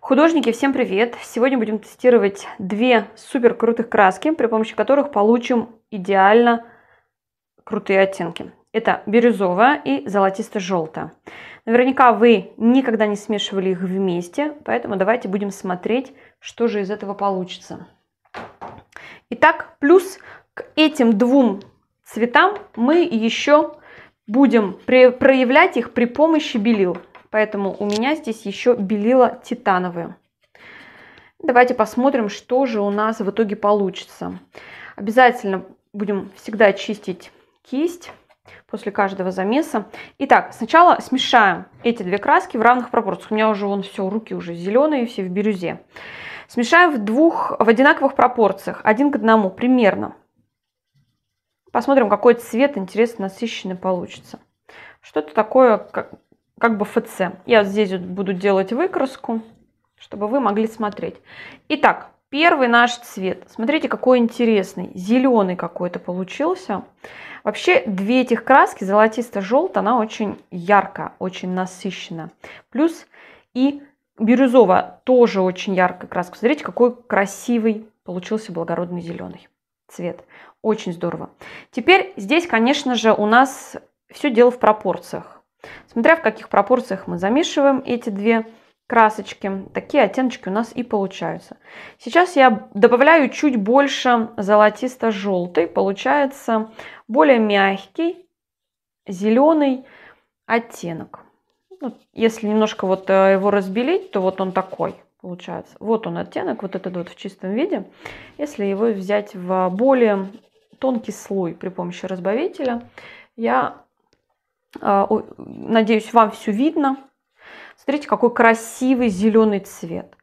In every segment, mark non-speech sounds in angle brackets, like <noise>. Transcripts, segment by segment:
Художники, всем привет! Сегодня будем тестировать две супер крутых краски, при помощи которых получим идеально крутые оттенки. Это бирюзовая и золотисто-желтая. Наверняка вы никогда не смешивали их вместе, поэтому давайте будем смотреть, что же из этого получится. Итак, плюс к этим двум цветам мы еще будем проявлять их при помощи белил. Поэтому у меня здесь еще белила титановые. Давайте посмотрим, что же у нас в итоге получится. Обязательно будем всегда чистить кисть после каждого замеса. Итак, сначала смешаем эти две краски в равных пропорциях. У меня уже вон все, руки уже зеленые, все в бирюзе. Смешаем в двух, в одинаковых пропорциях, один к одному примерно. Посмотрим, какой цвет, интересно, насыщенный получится. Что-то такое, как, как бы ФЦ. Я здесь вот буду делать выкраску, чтобы вы могли смотреть. Итак, первый наш цвет. Смотрите, какой интересный. Зеленый какой-то получился. Вообще, две этих краски, золотисто-желтая, она очень яркая, очень насыщенная. Плюс и бирюзовая тоже очень яркая краска. Смотрите, какой красивый получился благородный зеленый цвет. Очень здорово. Теперь здесь, конечно же, у нас все дело в пропорциях. Смотря в каких пропорциях мы замешиваем эти две красочки, такие оттеночки у нас и получаются. Сейчас я добавляю чуть больше золотисто-желтый, получается более мягкий зеленый оттенок. Ну, если немножко вот э, его разбелить, то вот он такой получается. Вот он оттенок, вот этот вот в чистом виде. Если его взять в более тонкий слой при помощи разбавителя, я а, надеюсь, вам все видно. Смотрите, какой красивый зеленый цвет.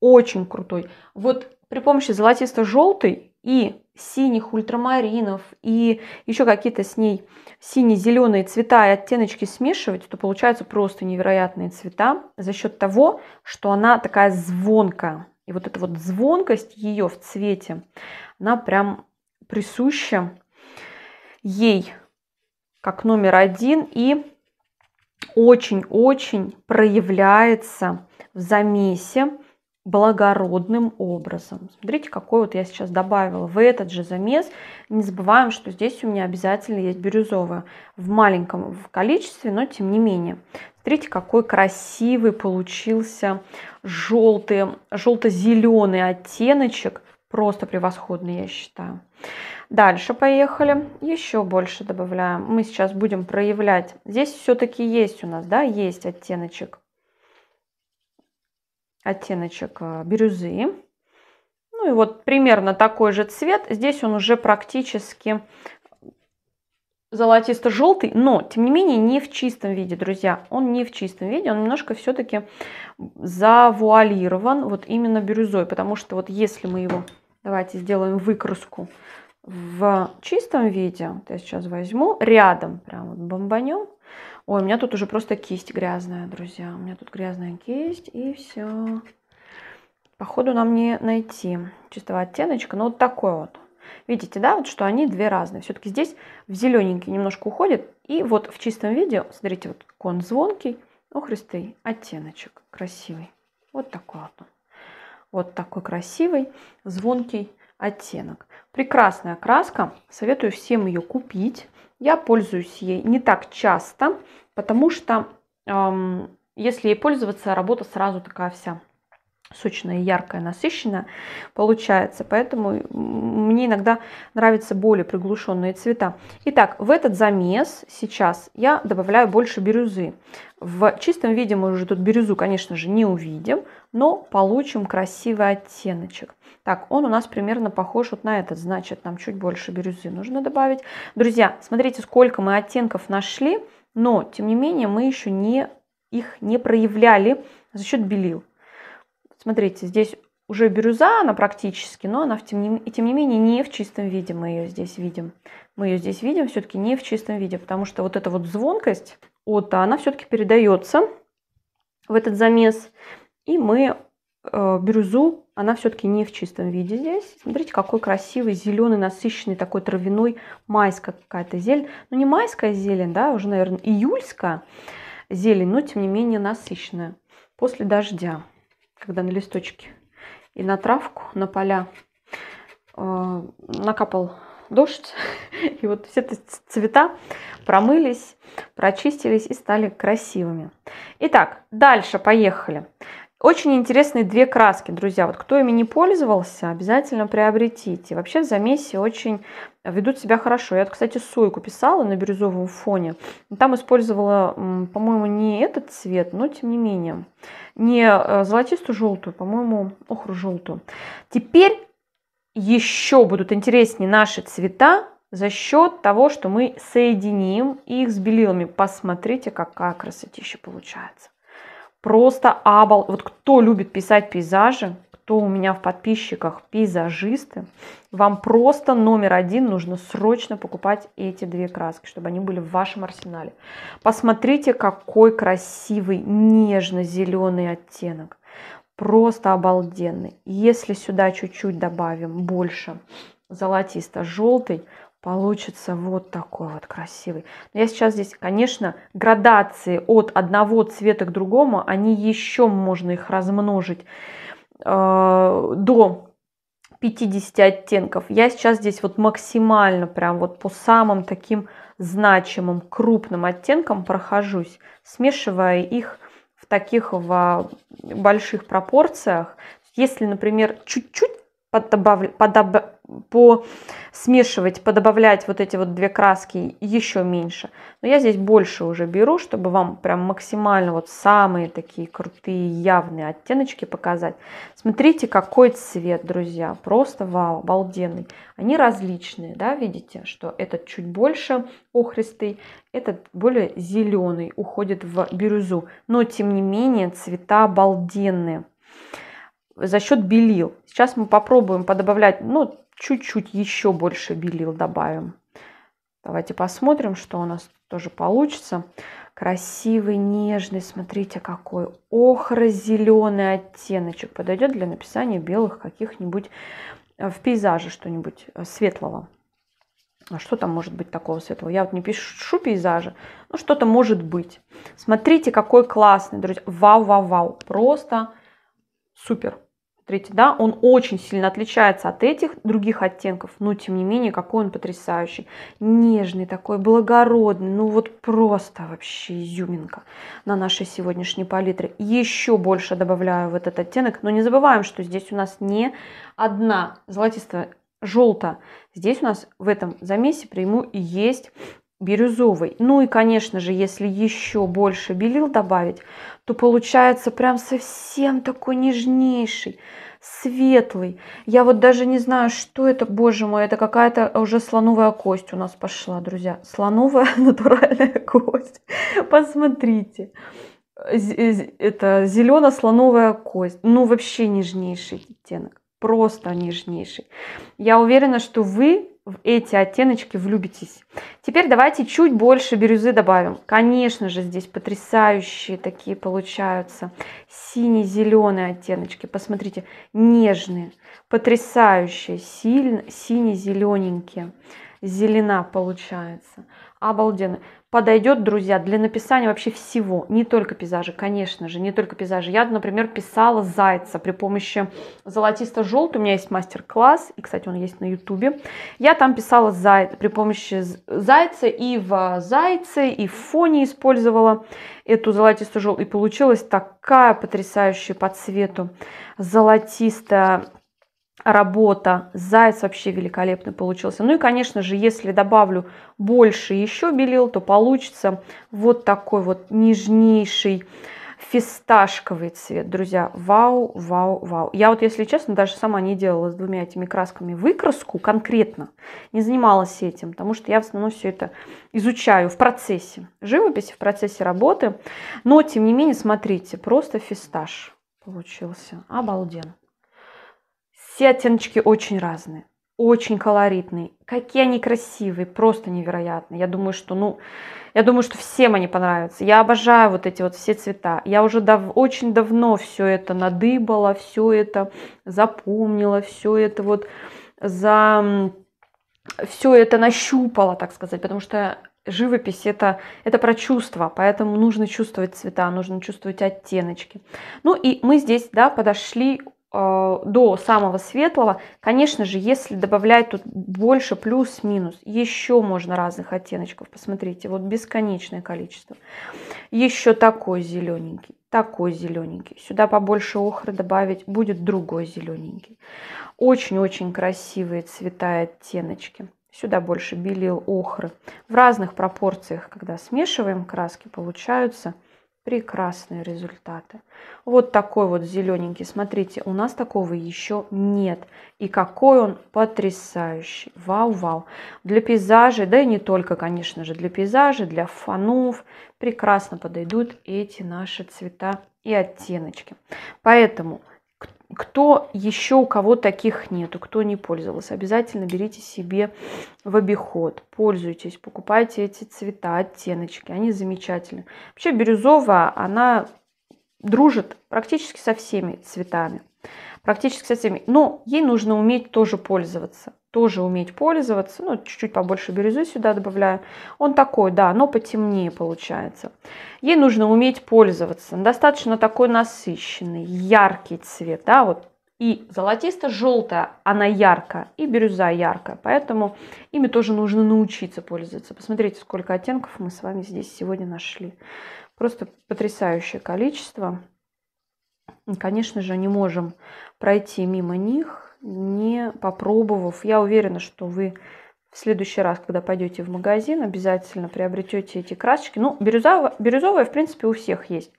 Очень крутой. Вот при помощи золотисто-желтой и синих ультрамаринов и еще какие-то с ней сине-зеленые цвета и оттеночки смешивать, то получаются просто невероятные цвета за счет того, что она такая звонкая. И вот эта вот звонкость ее в цвете, она прям присуща ей как номер один и очень-очень проявляется в замесе благородным образом. Смотрите, какой вот я сейчас добавила в этот же замес. Не забываем, что здесь у меня обязательно есть бирюзовая в маленьком в количестве, но тем не менее. Смотрите, какой красивый получился желтый, желто-зеленый оттеночек – Просто превосходный, я считаю. Дальше поехали. Еще больше добавляем. Мы сейчас будем проявлять. Здесь все-таки есть у нас, да, есть оттеночек. Оттеночек э, бирюзы. Ну и вот примерно такой же цвет. Здесь он уже практически золотисто-желтый, но, тем не менее, не в чистом виде, друзья. Он не в чистом виде, он немножко все-таки завуалирован вот именно бирюзой, потому что вот если мы его Давайте сделаем выкраску в чистом виде. Вот я сейчас возьму рядом, прям вот бомбанем. Ой, у меня тут уже просто кисть грязная, друзья. У меня тут грязная кисть, и все. Походу нам не найти чистого оттеночка, но вот такой вот. Видите, да, вот что они две разные. Все-таки здесь в зелененький немножко уходит. И вот в чистом виде, смотрите, вот кон звонкий, охристый оттеночек красивый. Вот такой вот он. Вот такой красивый, звонкий оттенок. Прекрасная краска, советую всем ее купить. Я пользуюсь ей не так часто, потому что эм, если ей пользоваться, работа сразу такая вся сочная, яркая, насыщенная получается. Поэтому мне иногда нравятся более приглушенные цвета. Итак, в этот замес сейчас я добавляю больше бирюзы. В чистом виде мы уже тут бирюзу, конечно же, не увидим, но получим красивый оттеночек. Так, он у нас примерно похож вот на этот, значит, нам чуть больше бирюзы нужно добавить. Друзья, смотрите, сколько мы оттенков нашли, но, тем не менее, мы еще не, их не проявляли за счет белил. Смотрите, здесь уже бирюза, она практически, но она, в тем не, и тем не менее, не в чистом виде мы ее здесь видим. Мы ее здесь видим все-таки не в чистом виде, потому что вот эта вот звонкость вот она все-таки передается в этот замес. И мы э, бирюзу, она все-таки не в чистом виде здесь. Смотрите, какой красивый, зеленый, насыщенный такой травяной майская какая-то зелень. Ну, не майская зелень, да, уже, наверное, июльская зелень, но, тем не менее, насыщенная после дождя когда на листочке, и на травку, на поля э, накапал дождь, <laughs> и вот все цвета промылись, прочистились и стали красивыми. Итак, дальше поехали. Поехали. Очень интересные две краски, друзья. Вот кто ими не пользовался, обязательно приобретите. Вообще в замесе очень ведут себя хорошо. Я, кстати, сойку писала на бирюзовом фоне. Там использовала, по-моему, не этот цвет, но тем не менее. Не э, золотистую-желтую, по-моему, охру-желтую. Теперь еще будут интереснее наши цвета за счет того, что мы соединим их с белилами. Посмотрите, какая красотища получается просто абал. Вот кто любит писать пейзажи, кто у меня в подписчиках пейзажисты, вам просто номер один нужно срочно покупать эти две краски, чтобы они были в вашем арсенале. Посмотрите, какой красивый нежно-зеленый оттенок. Просто обалденный. Если сюда чуть-чуть добавим больше золотисто-желтый, получится вот такой вот красивый. Но я сейчас здесь, конечно, градации от одного цвета к другому, они еще можно их размножить э, до 50 оттенков. Я сейчас здесь вот максимально прям вот по самым таким значимым крупным оттенкам прохожусь, смешивая их в таких в больших пропорциях. Если, например, чуть-чуть подобав... подоб по смешивать, подобавлять вот эти вот две краски еще меньше. Но я здесь больше уже беру, чтобы вам прям максимально вот самые такие крутые явные оттеночки показать. Смотрите, какой цвет, друзья, просто вау, обалденный. Они различные, да, видите, что этот чуть больше охристый, этот более зеленый, уходит в бирюзу. Но, тем не менее, цвета обалденные за счет белил. Сейчас мы попробуем подобавлять, ну, чуть-чуть еще больше белил добавим. Давайте посмотрим, что у нас тоже получится. Красивый, нежный, смотрите, какой охро-зеленый оттеночек подойдет для написания белых каких-нибудь э, в пейзаже что-нибудь э, светлого. А что там может быть такого светлого? Я вот не пишу пейзажи, но что-то может быть. Смотрите, какой классный, друзья. Вау-вау-вау. Просто супер. Смотрите, да, он очень сильно отличается от этих других оттенков, но тем не менее, какой он потрясающий. Нежный такой, благородный, ну вот просто вообще изюминка на нашей сегодняшней палитре. Еще больше добавляю в этот оттенок, но не забываем, что здесь у нас не одна золотистая желтая. Здесь у нас в этом замесе приму и есть бирюзовый. Ну и, конечно же, если еще больше белил добавить, то получается прям совсем такой нежнейший, светлый. Я вот даже не знаю, что это, боже мой, это какая-то уже слоновая кость у нас пошла, друзья. Слоновая <laughs> натуральная кость. Посмотрите. Это зелено-слоновая кость. Ну, вообще нежнейший оттенок. Просто нежнейший. Я уверена, что вы в эти оттеночки влюбитесь. Теперь давайте чуть больше бирюзы добавим. Конечно же, здесь потрясающие такие получаются сине-зеленые оттеночки. Посмотрите, нежные, потрясающие, сильно сине-зелененькие. Зелена получается обалденно. Подойдет, друзья, для написания вообще всего, не только пейзажи, конечно же, не только пейзажи. Я, например, писала зайца при помощи золотисто-желтого, у меня есть мастер-класс, и, кстати, он есть на ютубе. Я там писала зайца при помощи зайца и в зайце, и в фоне использовала эту золотисто-желтую, и получилась такая потрясающая по цвету золотистая работа. Заяц вообще великолепно получился. Ну и, конечно же, если добавлю больше еще белил, то получится вот такой вот нежнейший фисташковый цвет. Друзья, вау, вау, вау. Я вот, если честно, даже сама не делала с двумя этими красками выкраску конкретно. Не занималась этим, потому что я в основном все это изучаю в процессе живописи, в процессе работы. Но, тем не менее, смотрите, просто фисташ получился. Обалденно. Все оттеночки очень разные, очень колоритные. Какие они красивые, просто невероятные. Я думаю, что, ну, я думаю, что всем они понравятся. Я обожаю вот эти вот все цвета. Я уже дав очень давно все это надыбала, все это запомнила, все это вот за... Все это нащупала, так сказать, потому что живопись это, это про чувства, поэтому нужно чувствовать цвета, нужно чувствовать оттеночки. Ну и мы здесь да, подошли Э, до самого светлого. Конечно же, если добавлять тут больше плюс-минус, еще можно разных оттеночков. Посмотрите, вот бесконечное количество. Еще такой зелененький, такой зелененький. Сюда побольше охры добавить, будет другой зелененький. Очень-очень красивые цвета и оттеночки. Сюда больше белил охры. В разных пропорциях, когда смешиваем краски, получаются – Прекрасные результаты. Вот такой вот зелененький. Смотрите, у нас такого еще нет. И какой он потрясающий. Вау-вау. Для пейзажей, да и не только, конечно же, для пейзажей, для фонов. Прекрасно подойдут эти наши цвета и оттеночки. Поэтому кто еще у кого таких нету, кто не пользовался, обязательно берите себе в обиход, пользуйтесь, покупайте эти цвета, оттеночки, они замечательны. Вообще бирюзовая, она дружит практически со всеми цветами, практически со всеми, но ей нужно уметь тоже пользоваться тоже уметь пользоваться. Ну, чуть-чуть побольше бирюзы сюда добавляю. Он такой, да, но потемнее получается. Ей нужно уметь пользоваться. Достаточно такой насыщенный, яркий цвет, да, вот. И золотисто-желтая, она яркая, и бирюза яркая, поэтому ими тоже нужно научиться пользоваться. Посмотрите, сколько оттенков мы с вами здесь сегодня нашли. Просто потрясающее количество. И, конечно же, не можем пройти мимо них не попробовав. Я уверена, что вы в следующий раз, когда пойдете в магазин, обязательно приобретете эти красочки. Ну, бирюзовая, бирюзовая в принципе, у всех есть.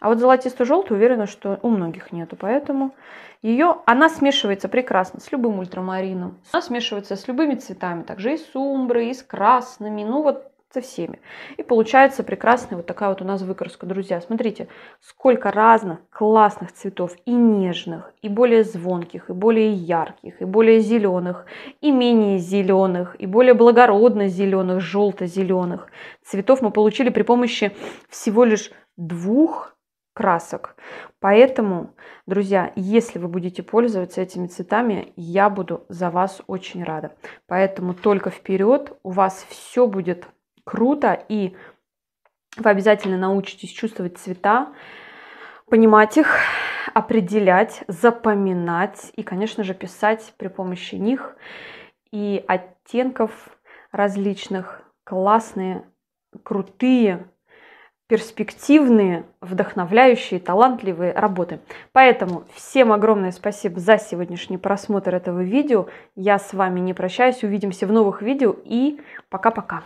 А вот золотисто-желтая, уверена, что у многих нету. Поэтому ее, она смешивается прекрасно с любым ультрамарином. Она смешивается с любыми цветами. Также и с умброй, и с красными. Ну, вот со всеми. И получается прекрасная вот такая вот у нас выкраска. Друзья, смотрите, сколько разных классных цветов, и нежных, и более звонких, и более ярких, и более зеленых, и менее зеленых, и более благородно зеленых, желто-зеленых цветов мы получили при помощи всего лишь двух красок. Поэтому, друзья, если вы будете пользоваться этими цветами, я буду за вас очень рада. Поэтому только вперед, у вас все будет круто, и вы обязательно научитесь чувствовать цвета, понимать их, определять, запоминать и, конечно же, писать при помощи них и оттенков различных. Классные, крутые, перспективные, вдохновляющие, талантливые работы. Поэтому всем огромное спасибо за сегодняшний просмотр этого видео. Я с вами не прощаюсь, увидимся в новых видео и пока-пока.